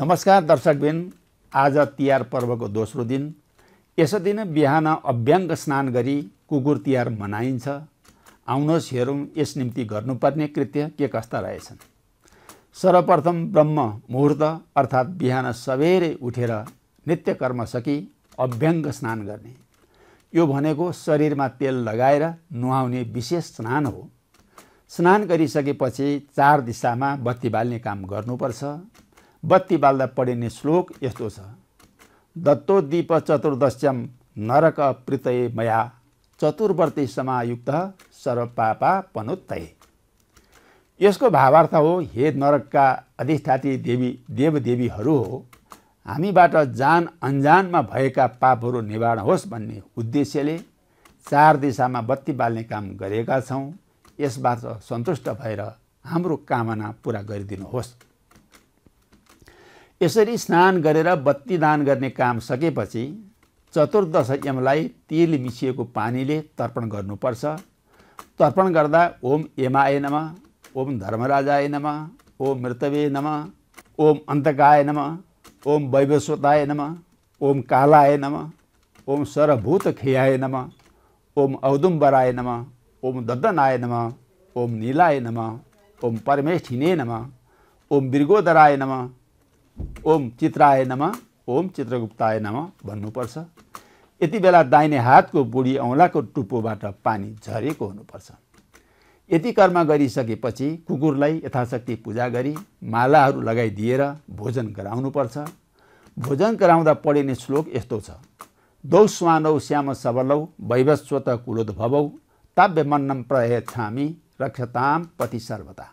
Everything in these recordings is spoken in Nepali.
नमस्कार दर्शकबिन आज तिहार पर्वको दोस्रो दिन यसो दिन बिहान अभ्याङ्ग स्नान गरी कुकुर तिहार मनाइन्छ आउनुहोस् हेरौँ यस निम्ति गर्नुपर्ने कृत्य के कस्ता रहेछन् सर्वप्रथम ब्रह्म मुहुर्त अर्थात् बिहान सबेरै उठेर नित्य कर्म सकि अभ्यङ्ग स्नान गर्ने यो भनेको शरीरमा तेल लगाएर नुहाउने विशेष स्नान हो स्नान गरिसकेपछि चार दिशामा बत्ती बाल्ने काम गर्नुपर्छ बत्ती बाल्दा पढिने श्लोक यस्तो छ दत्तो दीप चतुर्दश्यम नरक पृतये मया चतुर्वर्ती समायुक्त सर्वपापा पनुत्तय यसको भावार्थ हो हे नरकका अधिष्ठाती देवी देवदेवीहरू हो हामीबाट जान अन्जानमा भएका पापहरू निवारण होस् भन्ने उद्देश्यले चार दिशामा बत्ती बाल्ने काम गरेका छौँ यसबाट सन्तुष्ट भएर हाम्रो कामना पुरा गरिदिनुहोस् यसरी स्नान गरेर बत्ती दान गर्ने काम सकेपछि चतुर्दश यमलाई तेल मिसिएको पानीले तर्पण गर्नुपर्छ तर्पण गर्दा ओम यमाय नम ओम धर्मराजाय नम ओम मृतवे नम ओम अन्तकाय नम ओम वैवस्वताय नम ओम कालाय नम ओम सरभूत खेयाय नम ओम औदुम्बराय नम ओम ददनाय नम ओम नीलाय नम ओम परमेष्ठिने नम ओम बिर्गोदराय नम ओम चित्राय नम ओम चित्रगुप्ताय नम भन्नुपर्छ यति बेला दाहिने हातको बुढी औँलाको टुप्पोबाट पानी झरेको हुनुपर्छ यति कर्म गरिसकेपछि कुकुरलाई यथाशक्ति पूजा गरी मालाहरू लगाइदिएर भोजन गराउनुपर्छ भोजन गराउँदा पढिने श्लोक यस्तो छ दौ स्वानौ श्याम सबलौ वैवस्वत कुलोद्भवौ ताव्यमन्नम प्रयच्छामी रक्षताम पति सर्वता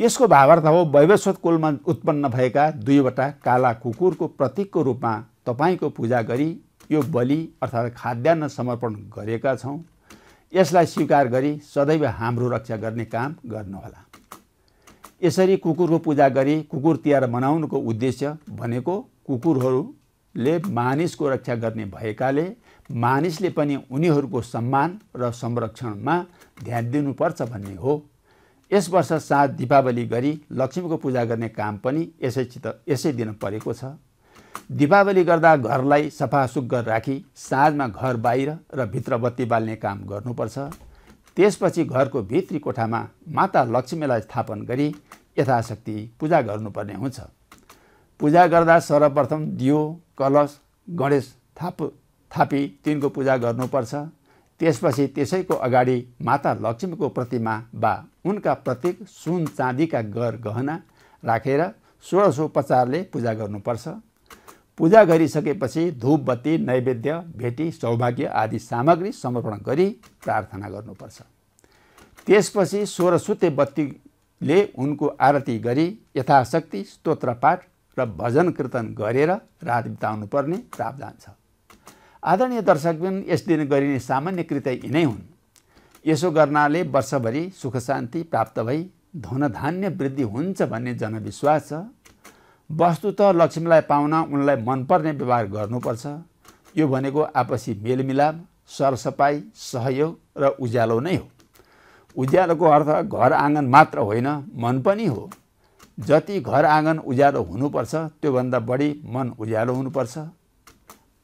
यसको भावार्थ हो वैवस्वत कुलमा उत्पन्न भएका दुईवटा काला कुकुरको प्रतीकको रूपमा तपाईँको पूजा गरी यो बलि अर्थात् खाद्यान्न समर्पण गरेका छौँ यसलाई स्वीकार गरी सदैव हाम्रो रक्षा गर्ने काम गर्नुहोला यसरी कुकुरको पूजा गरी कुकुर तिहार मनाउनुको उद्देश्य भनेको कुकुरहरूले मानिसको रक्षा गर्ने भएकाले मानिसले पनि उनीहरूको सम्मान र संरक्षणमा ध्यान दिनुपर्छ भन्ने हो यस वर्ष साँझ दिपावली गरी लक्ष्मीको पूजा गर्ने काम पनि यसैसित यसै दिन परेको छ दिपावली गर्दा घरलाई सफा सुग्घर राखी साँझमा घर बाहिर र भित्र बत्ती बाल्ने काम गर्नुपर्छ त्यसपछि घरको भित्री कोठामा माता लक्ष्मीलाई स्थापन गरी यथाशक्ति पूजा गर्नुपर्ने हुन्छ पूजा गर्दा सर्वप्रथम दियो कलश गणेश थाप थापी तिनको पूजा गर्नुपर्छ त्यसपछि त्यसैको अगाडि माता लक्ष्मीको प्रतिमा वा उनका प्रतीक सुन चाँदीका गर गहना राखेर रा, षोडशोपचारले पूजा गर्नुपर्छ पूजा गरिसकेपछि बत्ती नैवेद्य भेटी सौभाग्य आदि सामग्री समर्पण गरी प्रार्थना गर्नुपर्छ त्यसपछि सोह्रसुते बत्तीले उनको आरती गरी यथाशक्ति स्तोत्रपाठ र भजन कीर्तन गरेर रात बिताउनुपर्ने प्रावधान छ आदरणीय दर्शक यस दिन गरिने सामान्य कृत्य यिनै हुन् यसो गर्नाले वर्षभरि सुख शान्ति प्राप्त भई धनधान्य वृद्धि हुन्छ भन्ने जनविश्वास छ वस्तुत लक्ष्मीलाई पाउन उनलाई मनपर्ने व्यवहार गर्नुपर्छ यो भनेको आपसी मेलमिलाप सरसफाइ सहयोग र उज्यालो नै हो उज्यालोको अर्थ घर आँगन मात्र होइन मन पनि हो जति घर आँगन उज्यालो हुनुपर्छ त्योभन्दा बढी मन उज्यालो हुनुपर्छ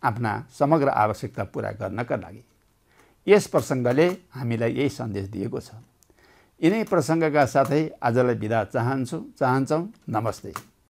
आफ्ना समग्र आवश्यकता पुरा गर्नका लागि यस प्रसङ्गले हामीलाई यही सन्देश दिएको छ यिनै प्रसङ्गका साथै आजलाई बिदा चाहन्छु चाहन्छौँ नमस्ते